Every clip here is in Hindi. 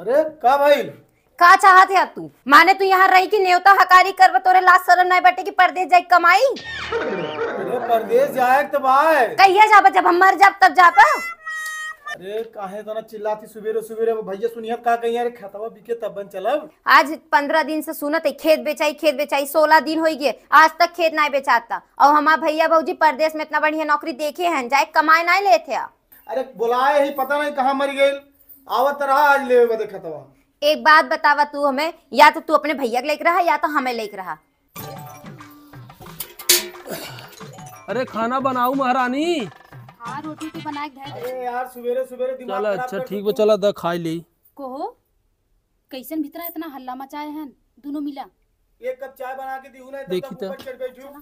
अरे का भाई का चाहत है तू माने तू यहाँ रही की नेवता हकारी कर तोरे लाश शरण नहीं बटे की परदेश जाए कमाई अरे परदेश जाए तो भाई कहिए जाब जब हम मर जाब तब जाब अरे काहे ना चिल्लाती सुबेरे सुबेरे भैया सुनिए का कहीं अरे खतवा बिके तब बन चलब आज पंद्रह दिन से सुनत है खेत बेचाई खेत बेचाई सोलह दिन हो गए आज तक खेत नहीं बेचाता और हमारे भैया भाजी परदेश में इतना बढ़िया नौकरी देखे हैं जाए कमाए नहीं लेते आप अरे बुलाए ही पता नहीं कहाँ मर गई आवत रहा आज ले देखा एक बात बतावा तू हमें या तो तू अपने भैया के लेकर रहा या तो हमें लेकर रहा अरे खाना बनाऊ महारानी हाँ, रोटी तो बना अरे यार सुबेरे सुबेरे दिमाग चला अच्छा ठीक बा चला दा, खाई ली कहो कैसन भी इतना हल्ला मचाए हैं दोनों मिला एक कप चाय बना के दी तो देखी तो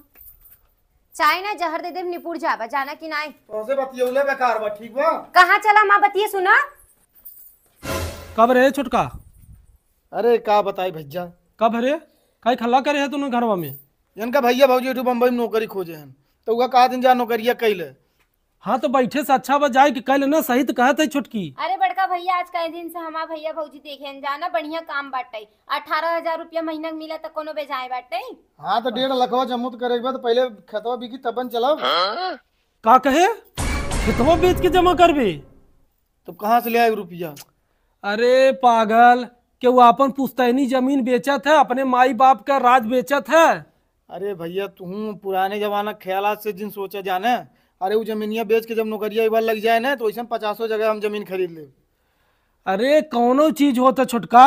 चाय ना जहर दे दे निपुर जाबा जाना कि नहीं तोसे बतियौले बेकार बा ठीक बा कहां चला मां बतिए सुना कब रे छुटका अरे का बताई भैया कब रे काई खल्ला करे है तूने घरवा में इनका भैया भौजी बम्बई में नौकरी खोजे हैं तो उका कहा दिन जा नौकरिया कैले हाँ तो बैठे से अच्छा बा जाए कि कल ना सही तो कहते छुटकी अरे बड़का भैया आज कई दिन से हमारा भैया भौजी देखे जाना बढ़िया काम बाटे अठारह हजार रूपया महीना मिला तो कोनो बेजाए बाटे हाँ तो डेढ़ लखवा जम्मू तो करे तो पहले खेतवा बिकी तबन चलाओ का कहे खेतवा बेच के जमा कर भी तो कहाँ से ले आए रुपया अरे पागल के वो अपन पुस्तैनी जमीन बेचत है अपने माई बाप का राज बेचत है अरे भैया तुम पुराने जमाना ख्याल से जिन सोचा जाने अरे वो जमीनिया बेच के जब नौकरिया एक बार लग जाए ना तो ऐसा पचासो जगह हम जमीन खरीद ले अरे कौनो चीज होता तो छोटका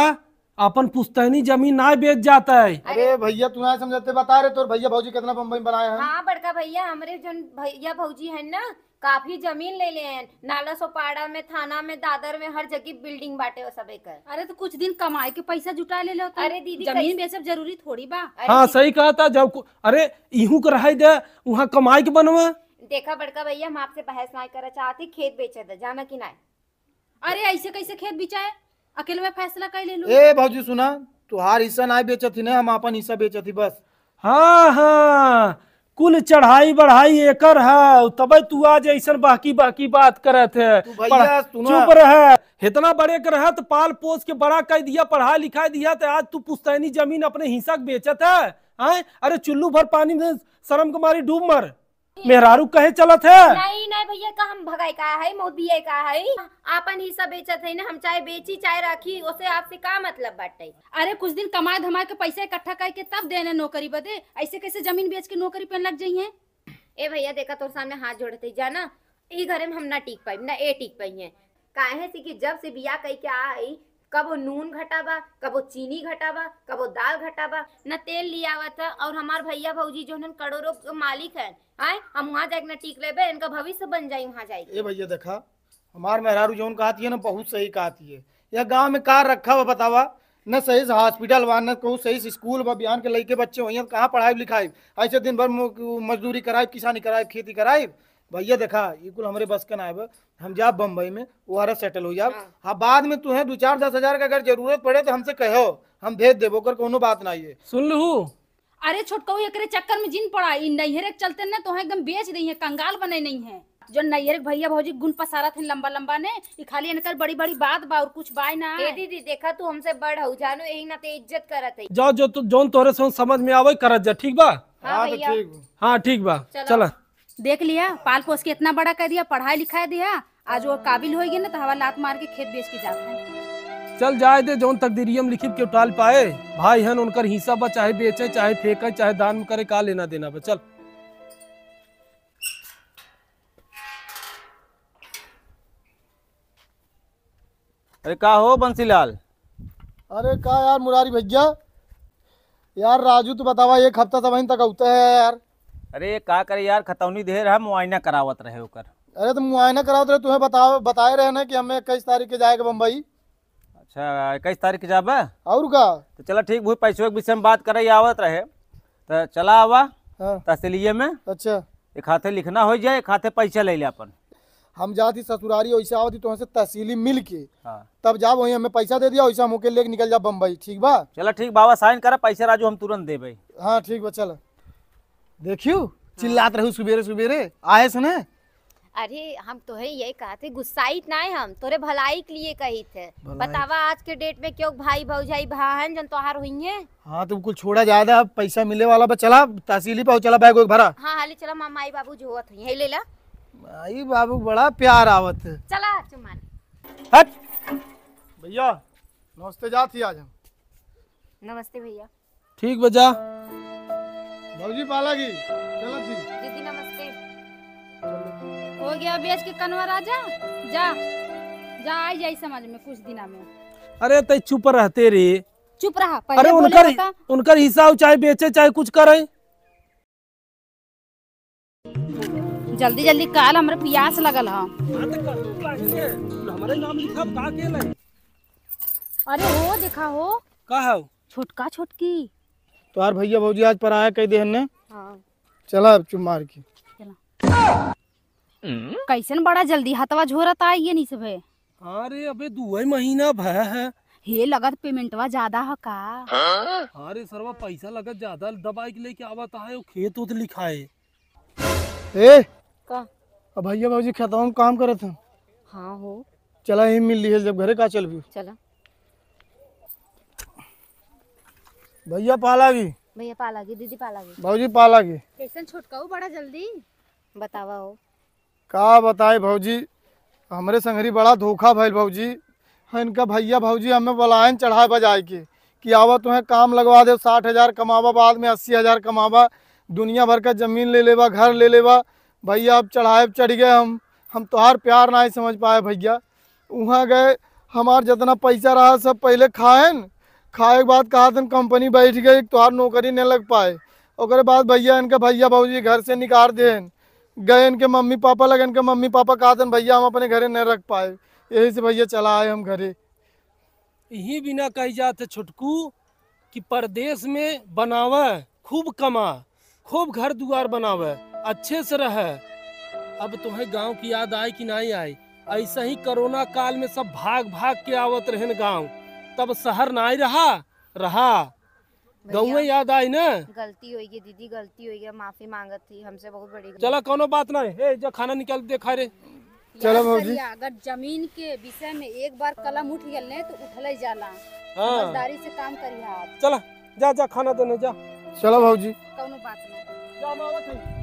अपन पुस्तैनी जमीन ना बेच जाता है अरे भैया तू ना बता रहे तो भैया भाजी कितना बम्बई बनाया है हाँ बड़का भैया हमारे जो भैया भाजी है ना काफी जमीन ले ले हैं नाला सोपाड़ा में थाना में दादर में हर जगह बिल्डिंग बाटे हो सबे कर अरे तो कुछ दिन कमाए के पैसा जुटा ले लो तो। अरे दीदी जमीन बेचब जरूरी थोड़ी बा हाँ सही कहा था जब अरे यू कर दे वहाँ कमाई के बनवा देखा बड़का भैया हम आपसे बहस ना करना चाहते खेत बेचे थे जाना कि ना अरे ऐसे कैसे खेत बेचा है अकेले में फैसला कर ले लू भाजी सुना तुहार हिस्सा ना बेचत थी ना हम अपन हिस्सा बेचत थी बस हाँ हाँ कुल चढ़ाई बढ़ाई एकर है तबे तू आज ऐसा बाकी बाकी बात करे थे चुप रह इतना बड़े के रह तो पाल पोस के बड़ा कह दिया पढ़ाई लिखाई दिया तो आज तू पुस्तैनी जमीन अपने हिंसक बेचत है आए? अरे चुल्लू भर पानी में शर्म कुमारी डूब मर मेहरारू कहे चलत है नहीं नहीं भैया का हम भगाई का है मोदी का है आपन ही सब बेचत है ना हम चाहे बेची चाहे रखी उसे आपसे का मतलब बाटे अरे कुछ दिन कमाए धमाए के पैसे इकट्ठा करके तब देने नौकरी बदे ऐसे कैसे जमीन बेच के नौकरी पे लग जाये है ए भैया देखा तोर सामने हाथ जोड़ते जाना ये घरे में हम ना टिक पाई ना ए टिक पाई है काहे से की जब से बिया कह के आई कबो नून घटावा कबो चीनी घटावा कबो दाल घटावा न तेल लिया हुआ था और हमारे भैया भाजी जो है करोड़ों के मालिक है आए हम वहाँ जाए ना टीक लेबे इनका भविष्य बन जाए वहाँ जाएगी ए भैया देखा हमारे मेहरारू जो कहती है ना बहुत सही कहती है यह गाँव में कार रखा हुआ बतावा न सही से हॉस्पिटल वहाँ न कहूँ सही से स्कूल बा बिहान के लड़के बच्चे वहीं कहाँ पढ़ाई लिखाई ऐसे दिन भर मजदूरी कराए किसानी कराए खेती कराए भैया देखा ये कुल हमारे बस का ना हम जाब बम्बई में वो आर सेटल हो जाब हाँ।, हाँ, बाद में तुम्हें दो चार दस हजार का अगर जरूरत पड़े तो हमसे कहो हम भेज देव कर कोनो बात ना ये सुन लू अरे छोटका एक चक्कर में जिन पड़ा इन नैहरे चलते ना तो एकदम बेच रही है कंगाल बने नहीं है जो नैयर भैया भाजी गुण पसारा थे लंबा लंबा ने खाली इनकर बड़ी बड़ी बात बा और कुछ बाय ना दीदी दी, देखा तू हमसे बड़ हो जानो यही ना ते तो इज्जत करत है जाओ जो तू तो, जौन तोहरे समझ में आवे करत जा ठीक बा हां ठीक हां ठीक बा हाँ, चला देख लिया पाल पोस के इतना बड़ा कर दिया पढ़ाई लिखाई दिया आज वो काबिल होगी ना तो हवा लात मार के खेत बेच के जाता है चल जाए दे जौन तकदीरियम लिखित के उठाल पाए भाई हन उनकर हिस्सा बा चाहे बेचे चाहे फेंके चाहे दान करे का लेना देना बा चल अरे का हो बंसीलाल अरे का यार मुरारी भैया यार राजू तू बतावा एक हफ्ता तब तक उतर है यार अरे का करे यार खतौनी देर है मुआयना करावत रहे होकर अरे तो मुआयना करावत रहे तुम्हें बताओ बताए रहे ना कि हमें इक्कीस तारीख के जाएगा बम्बई अच्छा इक्कीस तारीख के जाबा और का तो चला ठीक भू पैसों के विषय में बात करे आवत रहे तो चला आवा हाँ। तहसीलिए में अच्छा एक हाथे लिखना हो जाए एक हाथे पैसा ले लिया अपन हम जाती ससुरारी वैसे आवा तुहसे तो तहसीली मिल के हाँ। तब जाब वही हमें पैसा दे दिया वैसे हम होके लेके निकल जा बम्बई ठीक बा चला ठीक बाबा साइन करा पैसा राजू हम तुरंत दे भाई हाँ ठीक बा चला देखियो हाँ। चिल्लात रहू सुबेरे सुबेरे आए सुने अरे हम तो है यही कहा थे गुस्साई ना है हम तोरे भलाई के लिए कही थे बतावा आज के डेट में क्यों भाई भौजाई बहन जन तोहार हुई है हाँ तो कुछ छोड़ा ज्यादा पैसा मिले वाला बस चला तहसीली पहुंच चला बैग भरा हाँ हाली चला मामा आई बाबू जो जोत है ले ला आई बाबू बड़ा प्यार आवत चला चुमान हट भैया नमस्ते जाती आज हम नमस्ते भैया ठीक बजा भौजी पाला की चलो जी दीदी नमस्ते हो गया आज के कनवा राजा जा जा आ जाई समझ में कुछ दिन में अरे तई चुप रहते रे चुप रहा पहले अरे उनकर उनकर हिसाब चाहे बेचे चाहे कुछ करे जल्दी जल्दी काल हमरे प्यास लगल ह हमारे नाम लिखा का के अरे हो देखा हो का हो छोटका छोटकी तो यार भैया भौजी आज पर आया कई देहन ने हाँ। चला अब चुप मार के कैसन बड़ा जल्दी हतवा झोरत आई है नहीं सब है अरे अबे दुई महीना भय है हे लगत पेमेंटवा ज्यादा है का अरे सरवा पैसा लगत ज्यादा दवाई के लेके आवत है वो खेत उत लिखाए ए का अब भैया भौजी खेतों में काम करत हैं हाँ हो चला ही मिल ली है जब घरे का चल भी चला भैया पाला की भैया पाला की दीदी पाला की भाजी पाला की कैसे छोटकाऊ बड़ा जल्दी बतावा हो का बताए भाजी हमारे संगरी बड़ा धोखा भैल भौजी हाँ, इनका भैया भाजी हमें बलायन चढ़ाए बजाए के कि आवा तुम्हें काम लगवा दे साठ हज़ार कमावा बाद में अस्सी हज़ार कमावा दुनिया भर का ज़मीन ले लेवा घर ले लेवा भैया अब चढ़ाए चढ़ गए हम हम तोहार प्यार ना ही समझ पाए भैया वहाँ गए हमार जितना पैसा रहा सब पहले खाएन खाए के बाद कहा था कंपनी बैठ गई तुहार तो नौकरी नहीं लग पाए और बाद भैया इनके भैया भाजी घर से निकाल दे गए इनके मम्मी पापा लगे इनके मम्मी पापा कहा था भैया हम अपने घरे नहीं रख पाए यही से भैया चला आए हम घरे यही बिना कही जाते छुटकू कि परदेश में बनाव खूब कमा खूब घर द्वार बनाव अच्छे से रहे अब तुम्हें गांव की याद आए कि नहीं आए ऐसा ही कोरोना काल में सब भाग भाग के आवत रहे गांव तब शहर ना रहा रहा गऊ याद आई ना गलती होगी दीदी गलती होगी माफी मांगत थी हमसे बहुत बड़ी चलो कोनो बात ना है जो खाना निकाल देखा रे चलो भाजी अगर जमीन के विषय में एक बार कलम उठ गए तो उठल जाला हाँ। से काम करिए आप चलो जा जा खाना देने जा चलो भाजी कोनो बात नहीं